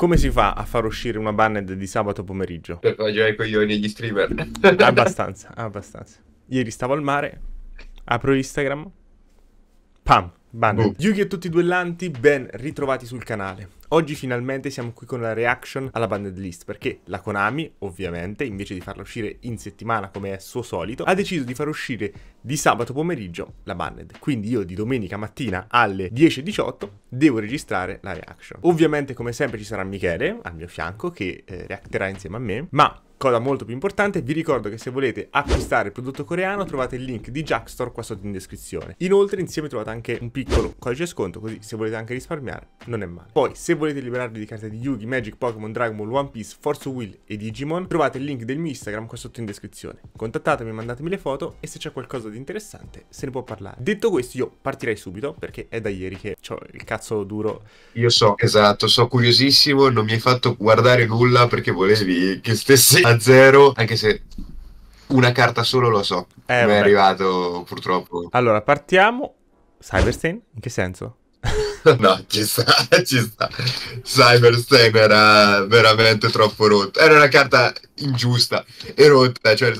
Come si fa a far uscire una banned di sabato pomeriggio? Per mangiare i coglioni gli streamer. abbastanza, abbastanza. Ieri stavo al mare, apro Instagram, pam, banned. Boom. Yugi e tutti i duellanti, ben ritrovati sul canale. Oggi finalmente siamo qui con la reaction alla banded list perché la Konami, ovviamente, invece di farla uscire in settimana come è suo solito, ha deciso di far uscire di sabato pomeriggio la banded. Quindi io di domenica mattina alle 10.18 devo registrare la reaction. Ovviamente come sempre ci sarà Michele al mio fianco che eh, reacterà insieme a me, ma Cosa molto più importante, vi ricordo che se volete acquistare il prodotto coreano trovate il link di Jackstore qua sotto in descrizione. Inoltre insieme trovate anche un piccolo codice sconto, così se volete anche risparmiare non è male. Poi se volete liberarvi di carte di Yugi, Magic, Pokémon, Dragon Ball, One Piece, Force Will e Digimon, trovate il link del mio Instagram qua sotto in descrizione. Contattatemi, mandatemi le foto e se c'è qualcosa di interessante se ne può parlare. Detto questo io partirei subito perché è da ieri che ho il cazzo duro. Io so, esatto, so curiosissimo, non mi hai fatto guardare nulla perché volevi che stessi a zero, anche se una carta solo lo so. Eh, Mi è arrivato purtroppo. Allora, partiamo. Cyberstein? In che senso? No, ci sta, ci sta. Cyber Slave era veramente troppo rotto. Era una carta ingiusta e rotta. Cioè,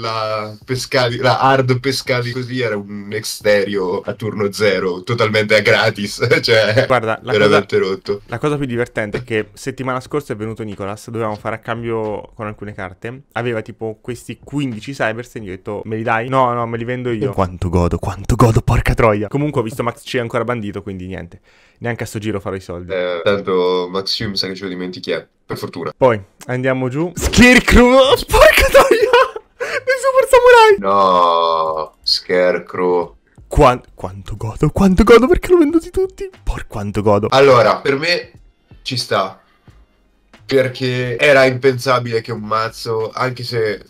la, pescali, la hard pescavi così era un exterio a turno zero, totalmente a gratis. Cioè, Guarda, veramente cosa, rotto. La cosa più divertente è che settimana scorsa è venuto Nicolas, dovevamo fare a cambio con alcune carte. Aveva tipo questi 15 Cyber Slave. Gli ho detto, me li dai? No, no, me li vendo io. Quanto godo, quanto godo, porca troia. Comunque ho visto Max C ancora bandito, quindi quindi niente, neanche a sto giro farò i soldi. Eh, tanto Maxim sa che ce lo dimentichiamo, eh, per fortuna. Poi andiamo giù. Scarecrow, oh, porca troia! Del Super Samurai! No, Scarecrow. Qua quanto godo, quanto godo perché l'ho venduti tutti. Por quanto godo. Allora, per me ci sta. Perché era impensabile che un mazzo, anche se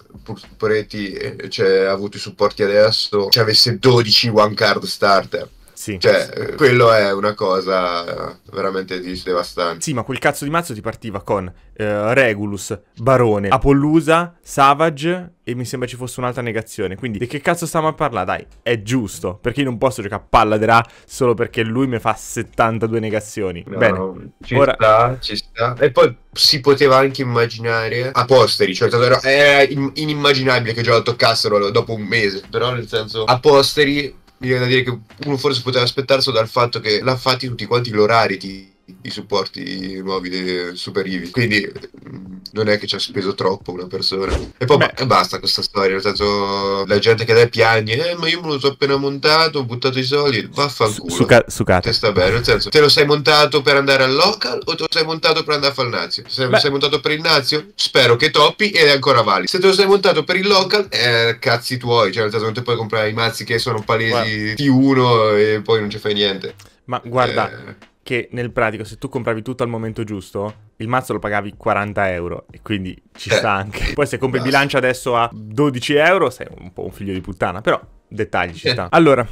Puretti eh, cioè, ha avuto i supporti adesso, ci avesse 12 one card starter. Sì. Cioè, quello è una cosa veramente devastante. Sì, ma quel cazzo di mazzo ti partiva con eh, Regulus, Barone, Apollusa, Savage e mi sembra ci fosse un'altra negazione. Quindi, di che cazzo stiamo a parlare? Dai, è giusto. Perché io non posso giocare a palla di Ra solo perché lui mi fa 72 negazioni. No, Bene, ci ora... sta, ci sta. E poi si poteva anche immaginare a posteri, cioè davvero cioè, era inimmaginabile che già lo toccassero dopo un mese, però nel senso a posteri mi viene da dire che uno forse poteva aspettarselo dal fatto che l'ha fatti tutti quanti gli orari, ti, i supporti nuovi de, eh, Super Eevee. Quindi non è che ci ha speso troppo una persona. E poi Beh. basta questa storia, nel senso la gente che dai piagne, eh ma io me lo so appena montato, ho buttato i soldi, vaffanculo. Su, suca- Te sta bene, nel senso, te lo sei montato per andare al local o te lo sei montato per andare a fare il Nazio? Se lo sei montato per il Nazio, spero che toppi ed è ancora valido. Se te lo sei montato per il local, eh, cazzi tuoi, cioè nel senso non ti puoi comprare i mazzi che sono palesi Guarda. T1 e poi non ci fai niente. Ma guarda, eh che nel pratico se tu compravi tutto al momento giusto, il mazzo lo pagavi 40 euro e quindi ci eh, sta anche. Poi se compri il bilancio adesso a 12 euro sei un po' un figlio di puttana, però dettagli ci eh. sta. Allora,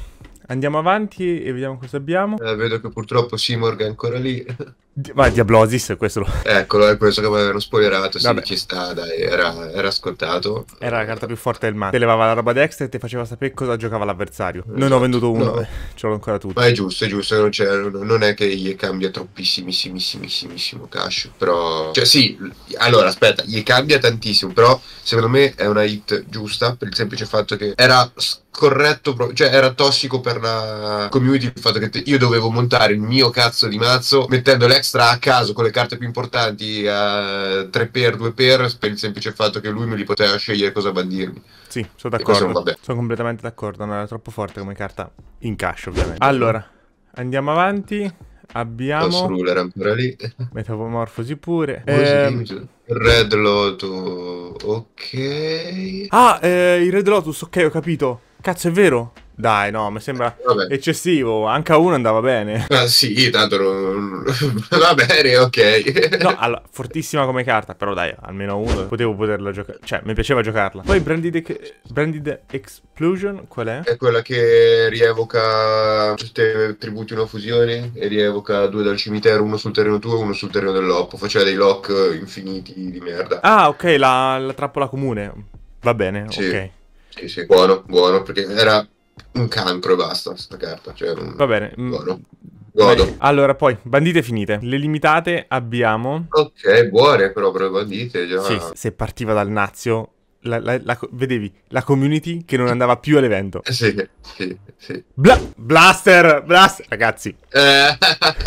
andiamo avanti e vediamo cosa abbiamo. Eh, vedo che purtroppo Simorg è ancora lì. Ma Diablosis, questo lo... Eccolo, è questo che mi avevano spoilerato, sì, Vabbè. ci sta, dai, era, era scontato. Era la carta più forte del mazzo, ti levava la roba a destra e ti faceva sapere cosa giocava l'avversario. Esatto. Non ho venduto uno, no. Eh, ce l'ho ancora tutto. Ma è giusto, è giusto, non, non è che gli cambia troppissimissimissimissimo cash, però... Cioè sì, allora aspetta, gli cambia tantissimo, però secondo me è una hit giusta per il semplice fatto che era corretto, cioè era tossico per la community il fatto che io dovevo montare il mio cazzo di mazzo mettendo l'ex extra a caso con le carte più importanti a 3x, 2x per il semplice fatto che lui me li poteva scegliere cosa bandirmi. Sì, sono d'accordo. Sono completamente d'accordo, non era troppo forte come carta in cash ovviamente. Allora, andiamo avanti. Abbiamo ruler ancora lì. Metamorfosi pure. Eh... Red Lotus. Ok. Ah, eh, il Red Lotus, ok, ho capito. Cazzo, è vero. Dai, no, mi sembra eh, Vabbè. eccessivo. Anche a uno andava bene. Ah, sì, tanto non... va bene, ok. no, allora, fortissima come carta, però dai, almeno uno potevo poterla giocare. Cioè, mi piaceva giocarla. Poi Branded, Branded Explosion, qual è? È quella che rievoca tutte tributi una fusione e rievoca due dal cimitero, uno sul terreno tuo e uno sul terreno dell'oppo. Faceva dei lock infiniti di merda. Ah, ok, la, la trappola comune. Va bene, sì. ok. Sì, sì, buono, buono, perché era un campro e basta sta carta. Cioè, un... Va bene. Mm, godo. Godo. allora, poi, bandite finite. Le limitate abbiamo... Ok, buone proprio bandite già. Sì, se partiva dal Nazio... La, la, la, vedevi la community che non andava più all'evento. Eh, sì, sì, sì. Bla- blaster, blaster, ragazzi. Eh.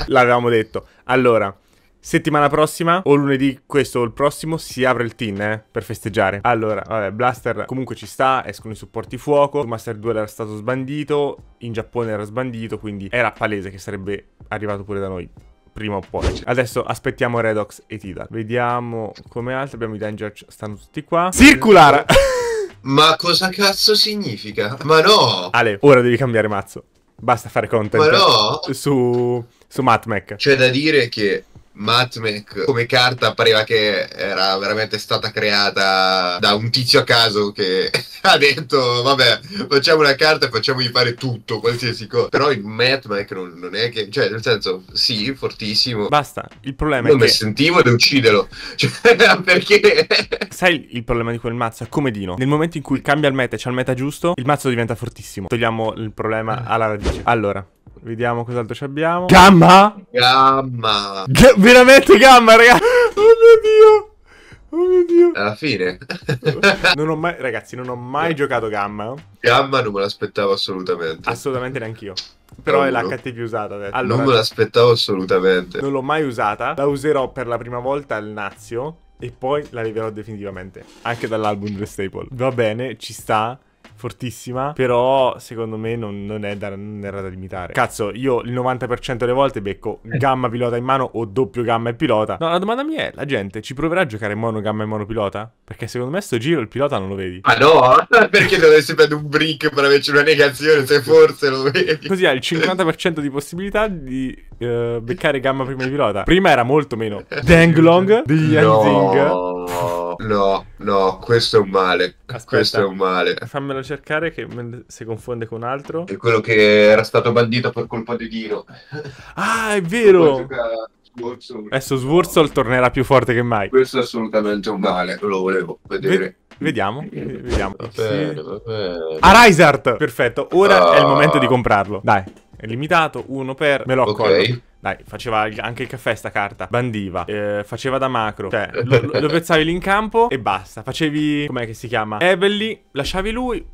L'avevamo detto. Allora, Settimana prossima o lunedì questo o il prossimo si apre il tin eh, per festeggiare. Allora, vabbè, Blaster comunque ci sta, escono i supporti fuoco, Master 2 era stato sbandito, in Giappone era sbandito, quindi era palese che sarebbe arrivato pure da noi prima o poi. Adesso aspettiamo Redox e Tidal. Vediamo come altro abbiamo i Danger, stanno tutti qua. Circular! Ma cosa cazzo significa? Ma no! Ale, ora devi cambiare mazzo. Basta fare content. Ma no! Su, su Matmec. C'è da dire che Matmec come carta pareva che era veramente stata creata da un tizio a caso che ha detto vabbè facciamo una carta e facciamogli fare tutto qualsiasi cosa però il Matmec non, non, è che cioè nel senso sì fortissimo basta il problema non è che non mi sentivo ed uccidelo cioè, perché sai il problema di quel mazzo è come Dino nel momento in cui cambia il meta e c'è il meta giusto il mazzo diventa fortissimo togliamo il problema eh. alla radice allora Vediamo cos'altro abbiamo. Gamma? Gamma. G veramente gamma, ragazzi. Oh mio dio. Oh mio dio. Alla fine. non ho mai, ragazzi, non ho mai giocato gamma. Gamma non me l'aspettavo assolutamente. Assolutamente neanch'io. Però è la HT più usata adesso. Allora, non me l'aspettavo assolutamente. Non l'ho mai usata. La userò per la prima volta al Nazio. E poi la leverò definitivamente. Anche dall'album Dress Staple. Va bene, ci sta fortissima, però secondo me non, non, è da, non era da limitare. Cazzo, io il 90% delle volte becco eh. gamma pilota in mano o doppio gamma e pilota. No, la domanda mia è, la gente ci proverà a giocare mono gamma e mono pilota? Perché secondo me sto giro il pilota non lo vedi. Ma no, perché dovresti prendere un brick per averci una negazione se forse lo vedi? Così hai il 50% di possibilità di eh, beccare Gamma prima di pilota. Prima era molto meno Denglong degli Yanzing. No, no, no, questo è un male. Aspetta, questo è un male. Fammelo cercare che si confonde con altro. È quello che era stato bandito per colpa di Dino. Ah, è vero! Swarzol. Adesso Swurzol tornerà più forte che mai. Questo è assolutamente un male, lo volevo vedere. V vediamo, vediamo. Va bene, sì. va bene. Arisart! Perfetto, ora ah. è il ah. momento di comprarlo. Dai. È limitato, uno per... Me lo accorgo. Okay. Dai, faceva anche il caffè sta carta. Bandiva. Eh, faceva da macro. Cioè, lo, lo pezzavi lì in campo e basta. Facevi... Com'è che si chiama? Ebelli. Lasciavi lui.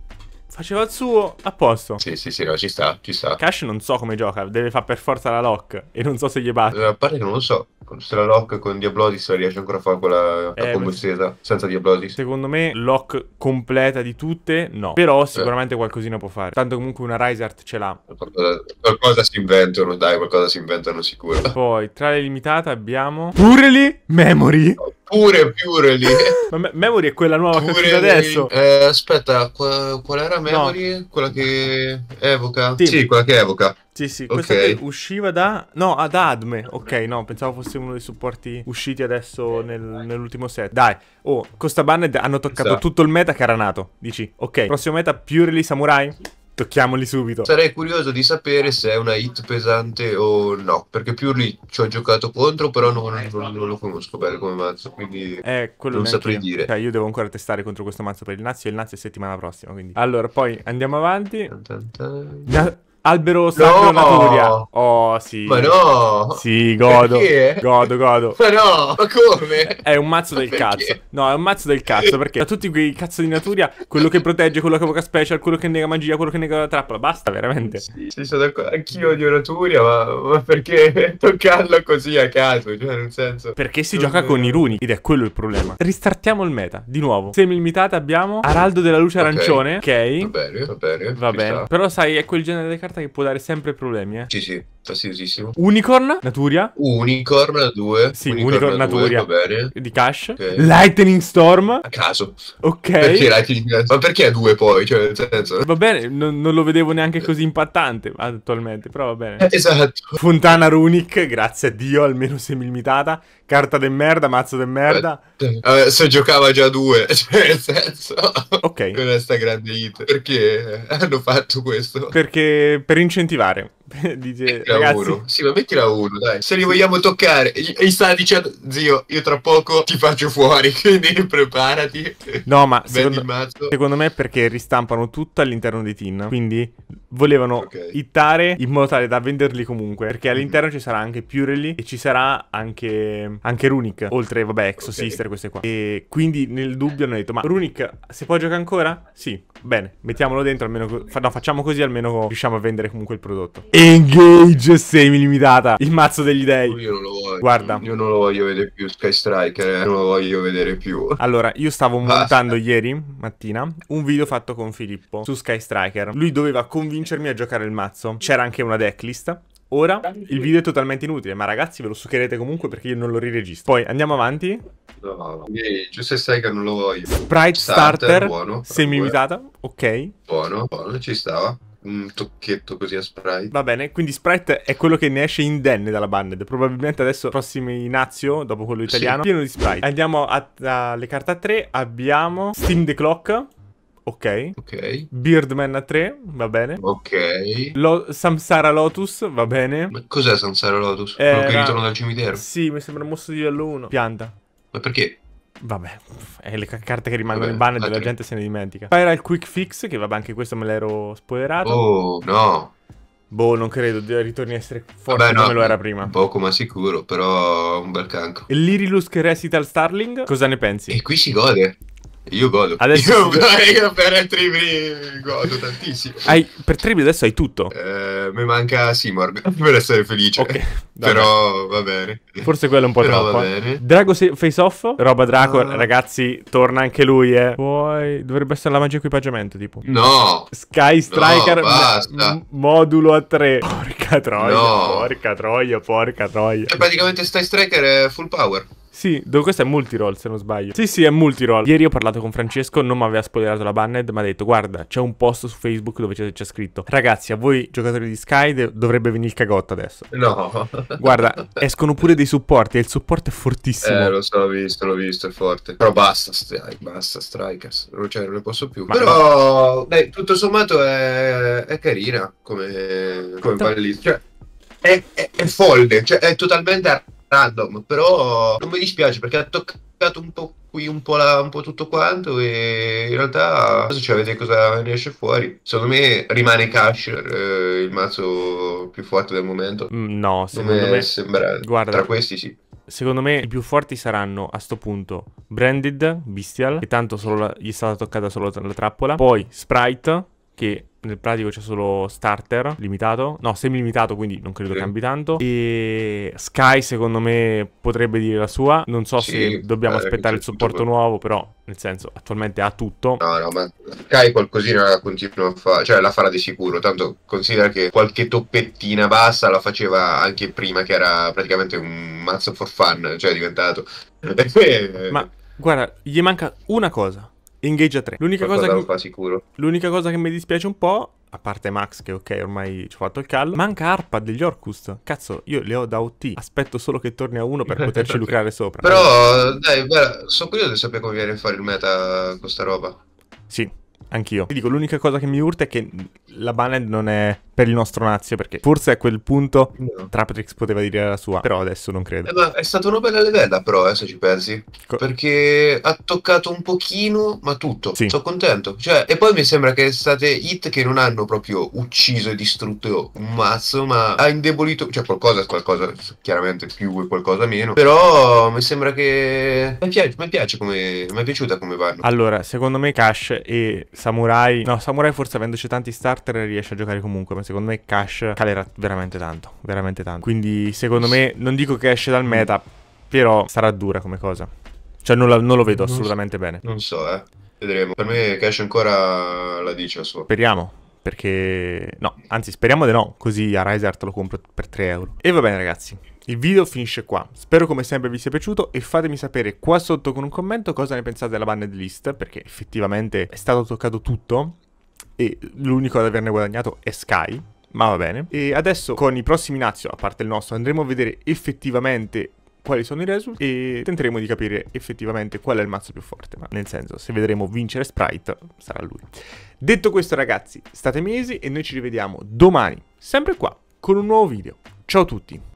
Faceva il suo a posto. Sì, sì, sì, no, ci sta, ci sta. Cash non so come gioca, deve fare per forza la lock. E non so se gli batte. Eh, a parte che non lo so. se la lock con Diablodis riesce ancora a fare quella eh, combo senza Diablodis. Secondo me lock completa di tutte, no. Però sicuramente eh. qualcosina può fare. Tanto comunque una Rizart ce l'ha. Qualcosa, qualcosa, si inventano, dai, qualcosa si inventano sicuro. Poi, tra le limitate abbiamo... Pure Memory. pure Purely. Ma Memory è quella nuova Purely. che adesso. Eh, aspetta, qual, qual era Memory, no. quella che evoca? Sì. sì. quella che evoca. Sì, sì, questa okay. usciva da... No, ad Adme. Ok, no, pensavo fosse uno dei supporti usciti adesso nel, nell'ultimo set. Dai, oh, con banned hanno toccato sì. Esatto. tutto il meta che era nato. Dici, ok, prossimo meta, Purely Samurai? Sì tocchiamoli subito. Sarei curioso di sapere se è una hit pesante o no, perché più lì ci ho giocato contro, però non, non, non lo conosco bene come mazzo, quindi eh, non saprei io. dire. Cioè, io devo ancora testare contro questo mazzo per il Nazio, e il Nazio è settimana prossima, quindi. Allora, poi andiamo avanti. Tan tan tan. Na- Albero Sacro no. Naturia. Oh, sì. Ma no. Sì, godo. Perché? Godo, godo. Ma no, ma come? È un mazzo ma del perché? cazzo. No, è un mazzo del cazzo perché da tutti quei cazzo di Naturia, quello che protegge, quello che evoca special, quello che nega magia, quello che nega la trappola, basta veramente. Sì, sono d'accordo. Anch'io odio Naturia, ma, ma perché toccarlo così a caso, cioè nel senso Perché si non gioca non... con i runi ed è quello il problema. Ristartiamo il meta di nuovo. Semi limitate abbiamo Araldo della luce arancione, ok? Va bene, va bene. Va bene. Però sai, è quel genere di carte carta che può dare sempre problemi, eh. Sì, sì, fastidiosissimo. Unicorn, Naturia. Unicorn 2. Sì, Unicorn, Naturia. va bene. Di Cash. Okay. Lightning Storm. A caso. Ok. Perché Lightning Storm? Ma perché a 2 poi? Cioè, nel senso... Va bene, non, non lo vedevo neanche così impattante attualmente, però va bene. Esatto. Fontana Runic, grazie a Dio, almeno semi limitata carta del merda, mazzo del merda. Eh, eh se giocava già due, cioè nel senso, ok. con questa grande hit. Perché hanno fatto questo? Perché per incentivare. Dice, ragazzi... Sì, ma mettila uno, dai. Se li vogliamo toccare. E gli sta dicendo, zio, io tra poco ti faccio fuori, quindi preparati. No, ma secondo, secondo, me è perché ristampano tutto all'interno di TIN. Quindi volevano okay. hittare in modo tale da venderli comunque. Perché mhm. all'interno mm-hmm. ci sarà anche Purely e ci sarà anche, anche Runic. Oltre, vabbè, Exosister, okay. queste qua. E quindi nel dubbio hanno detto, ma Runic, se può giocare ancora? Sì, bene, mettiamolo dentro almeno... No, facciamo così almeno riusciamo a vendere comunque il prodotto. E Engage semi limitata. Il mazzo degli dei. Io non lo voglio. Guarda. Io non lo voglio vedere più Sky Striker, eh. non lo voglio vedere più. Allora, io stavo Basta. montando ieri mattina un video fatto con Filippo su Sky Striker. Lui doveva convincermi a giocare il mazzo. C'era anche una decklist. Ora il video è totalmente inutile, ma ragazzi ve lo succherete comunque perché io non lo riregisto. Poi andiamo avanti. No, no. Eh, giusto sai che non lo voglio. Sprite starter, starter buono, semi limitata, ok. Buono, buono, ci stava un tocchetto così a Sprite. Va bene, quindi Sprite è quello che ne esce indenne dalla Banned. Probabilmente adesso, prossimi Nazio, dopo quello italiano, sì. pieno di Sprite. Andiamo alle carte a 3. Abbiamo Steam the Clock. Ok. Ok. Beardman a 3, va bene. Ok. Lo Samsara Lotus, va bene. Ma cos'è Samsara Lotus? Era... Quello che ritorna dal cimitero? Sì, mi sembra un mosso di livello 1. Pianta. Ma perché? Vabbè, è le carte che rimangono Vabbè, in ban e della gente se ne dimentica. Poi era il quick fix, che vabbè, anche questo me l'ero spoilerato. Oh, no. Boh, non credo, ritorni a essere forte Vabbè, no, come lo era prima. Poco ma sicuro, però un bel cancro. L'Irilus che recita al Starling, cosa ne pensi? E qui si gode. Io godo. Adesso io, si... io per Tribri godo tantissimo. Hai, per Tribri adesso hai tutto. Eh, mi manca Simorg per essere felice. Okay, Però va bene. Forse quello è un po' Però troppo. Va eh. bene. Drago Face Off, roba Draco, ah. ragazzi, torna anche lui. Eh. Poi dovrebbe essere la magia equipaggiamento, tipo. No. Sky Striker no, modulo a 3. Porca troia, no. porca troia, porca troia. E cioè, praticamente Sky Striker è full power. Sì, questo è multiroll se non sbaglio. Sì, sì, è multiroll. Ieri ho parlato con Francesco, non mi aveva spoilerato la banned, ma ha detto guarda, c'è un post su Facebook dove c'è, scritto ragazzi, a voi giocatori di Sky dovrebbe venire il cagotto adesso. No. guarda, escono pure dei supporti e il supporto è fortissimo. Eh, lo so, l'ho visto, l'ho visto, è forte. Però basta, strike, basta, strikers. Cioè, non ne posso più. Ma Però, no. dai, tutto sommato è, è carina come, come ballista. Cioè, è, è, è folle, cioè, è totalmente random, però non mi dispiace perché ha toccato un po' qui, un po' là, un po' tutto quanto e in realtà adesso cioè, vedete cosa ne esce fuori. Secondo me rimane Casher eh, il mazzo più forte del momento. Mm, no, secondo Come me sembra. Guarda, tra questi sì secondo me i più forti saranno a sto punto Branded, Bestial, che tanto la... gli è stata toccata solo la trappola, poi Sprite, che nel pratico c'è solo starter limitato, no, semi limitato, quindi non credo sì. cambi tanto. E Sky, secondo me, potrebbe dire la sua. Non so sì, se dobbiamo eh, aspettare il supporto nuovo, però, nel senso, attualmente ha tutto. No, no, ma Sky qualcosina la continua a fare, cioè la farà di sicuro. Tanto considera che qualche toppettina bassa la faceva anche prima, che era praticamente un mazzo for fun, cioè è diventato. ma guarda, gli manca una cosa Engage 3. L'unica cosa, che... l'unica cosa che mi dispiace un po' a parte Max che ok ormai ci ho fatto il callo, manca Arpa degli Orcust. Cazzo, io le ho da OT, aspetto solo che torni a uno per poterci lucrare sopra. Però dai, sono curioso di sapere come viene a fare il meta questa roba. Sì, anch'io. Ti dico, l'unica cosa che mi urta è che la banner non è per il nostro Nazio, perché forse a quel punto no. Trapetrix poteva dire la sua, però adesso non credo. Eh, è stata una bella levella però, eh, se ci pensi, Co- perché ha toccato un pochino, ma tutto. Sì. Sono contento. Cioè, e poi mi sembra che state hit che non hanno proprio ucciso e distrutto un mazzo, ma ha indebolito, cioè qualcosa, qualcosa, chiaramente più e qualcosa meno, però mi sembra che... Mi piace, mi piace come... mi è piaciuta come vanno. Allora, secondo me Cash e Samurai... No, Samurai forse avendoci tanti starter riesce a giocare comunque, ma secondo secondo me Cash calerà veramente tanto, veramente tanto. Quindi secondo me, non dico che esce dal mm. meta, però sarà dura come cosa. Cioè non, la, non lo vedo assolutamente bene. Non so, eh. Vedremo. Per me Cash ancora la dice a suo. Speriamo, perché no, anzi speriamo di no, così a Rizart lo compro per 3 euro. E va bene ragazzi, il video finisce qua. Spero come sempre vi sia piaciuto e fatemi sapere qua sotto con un commento cosa ne pensate della banned list, perché effettivamente è stato toccato tutto e l'unico ad averne guadagnato è Sky. Ma va bene. E adesso con i prossimi Nazio, a parte il nostro, andremo a vedere effettivamente quali sono i risultati e tenteremo di capire effettivamente qual è il mazzo più forte, ma nel senso se vedremo vincere Sprite sarà lui. Detto questo ragazzi, state mesi e noi ci rivediamo domani, sempre qua, con un nuovo video. Ciao a tutti!